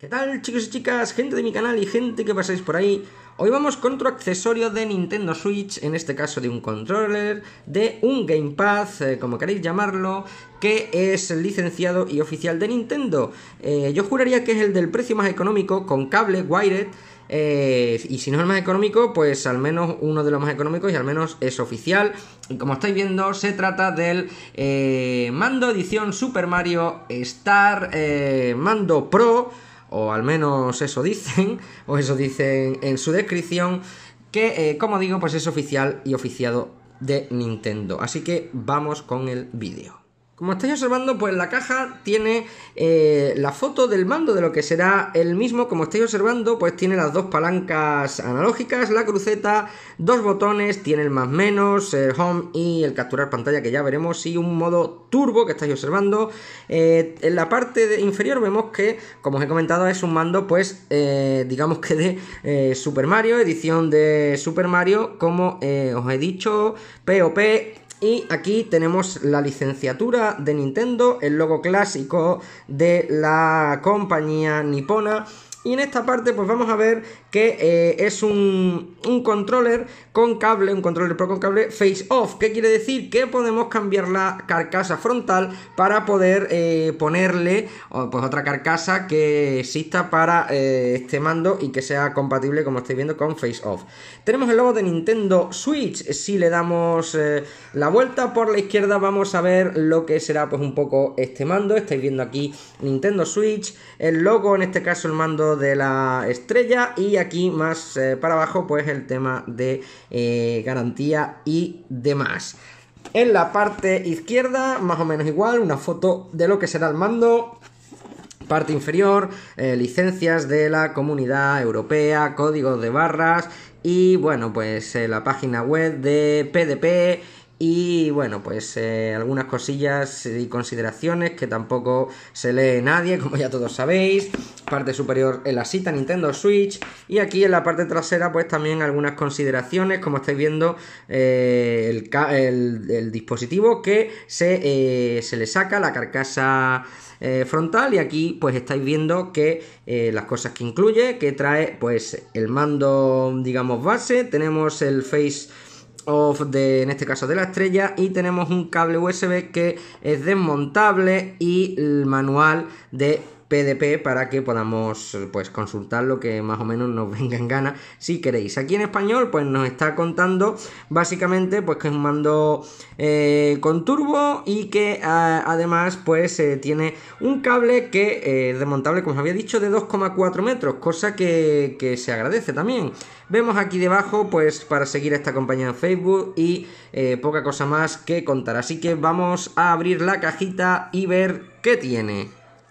¿Qué tal chicos y chicas, gente de mi canal y gente que pasáis por ahí? Hoy vamos con otro accesorio de Nintendo Switch, en este caso de un controller, de un gamepad, eh, como queréis llamarlo, que es licenciado y oficial de Nintendo. Eh, yo juraría que es el del precio más económico, con cable wired, eh, y si no es el más económico, pues al menos uno de los más económicos y al menos es oficial. Y como estáis viendo, se trata del mando edición Super Mario Star Mando Pro o al menos eso dicen, o eso dicen en su descripción, que eh, como digo, pues es oficial y oficiado de Nintendo. Así que vamos con el vídeo. Como estáis observando, pues la caja tiene eh, la foto del mando de lo que será el mismo. Como estáis observando, pues tiene las dos palancas analógicas, la cruceta, dos botones, tiene el más menos, el home y el capturar pantalla que ya veremos y un modo turbo que estáis observando. Eh, en la parte inferior vemos que, como os he comentado, es un mando pues eh, digamos que de Super Mario, edición de Super Mario, como os he dicho, POP y aquí tenemos la licenciatura de Nintendo, el logo clásico de la compañía nipona. Y en esta parte pues vamos a ver que eh, es un, un, controller con cable, un controller pro con cable face off, que quiere decir que podemos cambiar la carcasa frontal para poder eh, ponerle pues, otra carcasa que exista para eh, este mando y que sea compatible, como estáis viendo, con face off. Tenemos el logo de Nintendo Switch, si le damos la vuelta por la izquierda vamos a ver lo que será pues un poco este mando, estáis viendo aquí Nintendo Switch, el logo, en este caso el mando de la estrella y aquí más eh, para abajo, pues el tema de eh, garantía y demás. En la parte izquierda, más o menos igual, una foto de lo que será el mando. Parte inferior, eh, licencias de la Comunidad Europea, códigos de barras y bueno, pues la página web de PDP y bueno, pues algunas cosillas y consideraciones que tampoco se lee nadie, como ya todos sabéis parte superior en la cita Nintendo Switch y aquí en la parte trasera pues también algunas consideraciones como estáis viendo eh, el, dispositivo que eh, se, le saca la carcasa eh, frontal y aquí pues estáis viendo que las cosas que incluye que trae pues el mando digamos base tenemos el face off de, en este caso de la estrella y tenemos un cable USB que es desmontable y el manual de PDP para que podamos pues consultar lo que más o menos nos venga en gana si queréis. Aquí en español pues nos está contando básicamente pues que es un mando eh, con turbo y que ah, además pues eh, tiene un cable que eh, es desmontable como os había dicho de 2,4 metros, cosa que, se agradece también. Vemos aquí debajo pues para seguir esta compañía en Facebook y poca cosa más que contar. Así que vamos a abrir la cajita y ver qué tiene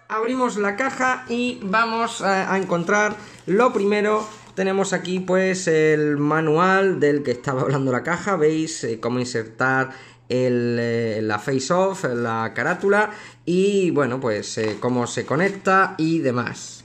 abrimos la caja y vamos a, encontrar lo primero tenemos aquí pues el manual del que estaba hablando la caja, veis eh, cómo insertar eh, la face off, la carátula y bueno pues eh, cómo se conecta y demás.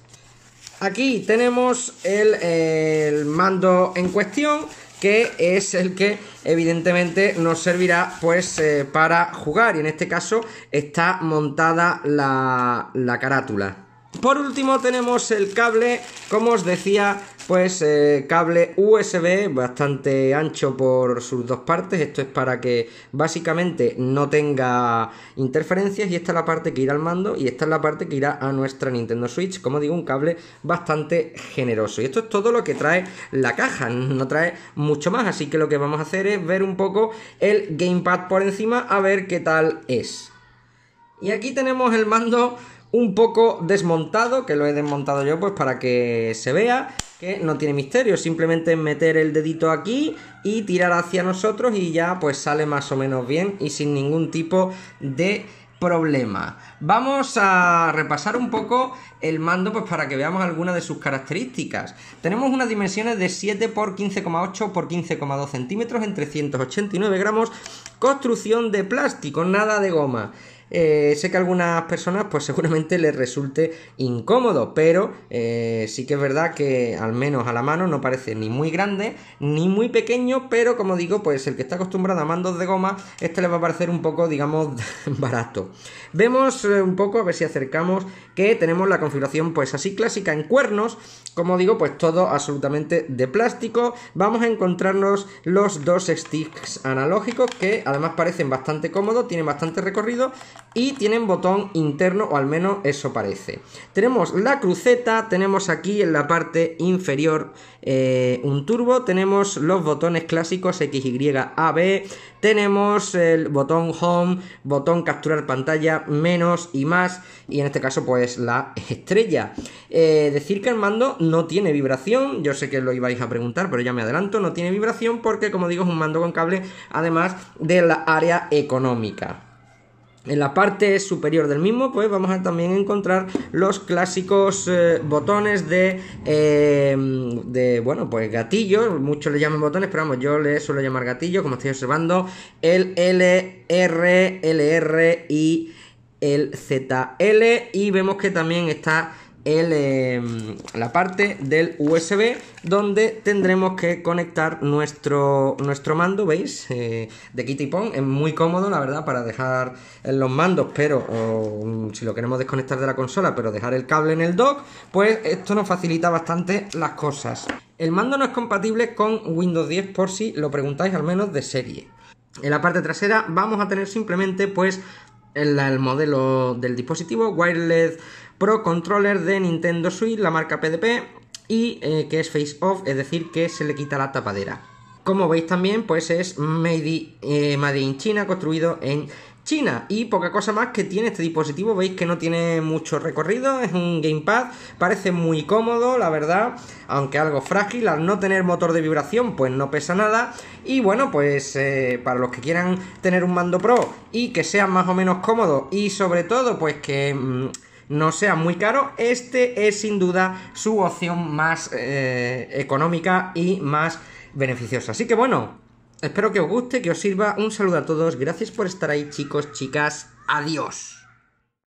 Aquí tenemos el mando en cuestión que es el que evidentemente nos servirá pues eh, para jugar y en este caso está montada la, la carátula. Por último tenemos el cable, como os decía, pues eh, cable USB bastante ancho por sus dos partes. Esto es para que básicamente no tenga interferencias. Y esta es la parte que irá al mando y esta es la parte que irá a nuestra Nintendo Switch. Como digo, un cable bastante generoso. Y esto es todo lo que trae la caja. No trae mucho más. Así que lo que vamos a hacer es ver un poco el gamepad por encima a ver qué tal es. Y aquí tenemos el mando un poco desmontado, que lo he desmontado yo pues para que se vea que no tiene misterio, simplemente meter el dedito aquí y tirar hacia nosotros y ya pues sale más o menos bien y sin ningún tipo de problema. Vamos a repasar un poco el mando pues para que veamos algunas de sus características. Tenemos unas dimensiones de 7 x 15,8 x 15,2 centímetros en 389 gramos, construcción de plástico, nada de goma. Eh, sé que a algunas personas pues seguramente les resulte incómodo, pero eh, sí que es verdad que al menos a la mano no parece ni muy grande ni muy pequeño, pero como digo, pues el que está acostumbrado a mandos de goma, este le va a parecer un poco, digamos, barato. Vemos eh, un poco, a ver si acercamos, que tenemos la configuración pues así clásica en cuernos, como digo, pues todo absolutamente de plástico. Vamos a encontrarnos los dos sticks analógicos que además parecen bastante cómodos, tienen bastante recorrido y tienen botón interno, o al menos eso parece. Tenemos la cruceta, tenemos aquí en la parte inferior eh, un turbo, tenemos los botones clásicos X, Y, A, tenemos el botón home, botón capturar pantalla, menos y más, y en este caso pues la estrella. Eh, decir que el mando no tiene vibración, yo sé que lo ibais a preguntar, pero ya me adelanto, no tiene vibración porque como digo es un mando con cable, además de la área económica. En la parte superior del mismo, pues vamos a también encontrar los clásicos eh, botones de, eh, de, bueno, pues gatillos. Muchos le llaman botones, pero vamos, yo le suelo llamar gatillo, como estoy observando. El LR, LR y el ZL. Y vemos que también está Em, la parte del USB donde tendremos que conectar nuestro, nuestro mando, ¿veis? Eh, de Kitty Pong, es muy cómodo la verdad para dejar los mandos, pero mm, si lo queremos desconectar de la consola, pero dejar el cable en el dock, pues esto nos facilita bastante las cosas. El mando no es compatible con Windows 10 por si lo preguntáis al menos de serie. En la parte trasera vamos a tener simplemente pues el, modelo del dispositivo Wireless Pro Controller de Nintendo Switch, la marca PDP, y eh, que es Face Off, es decir, que se le quita la tapadera. Como veis también, pues es made eh, in China, construido en China. Y poca cosa más que tiene este dispositivo. Veis que no tiene mucho recorrido. Es un gamepad. Parece muy cómodo, la verdad. Aunque algo frágil. Al no tener motor de vibración, pues no pesa nada. Y bueno, pues eh, para los que quieran tener un mando pro y que sea más o menos cómodo. Y sobre todo, pues que... Mm, no sea muy caro, este es sin duda su opción más eh, económica y más beneficiosa. Así que bueno, Espero que os guste, que os sirva. Un saludo a todos. Gracias por estar ahí, chicos, chicas. Adiós.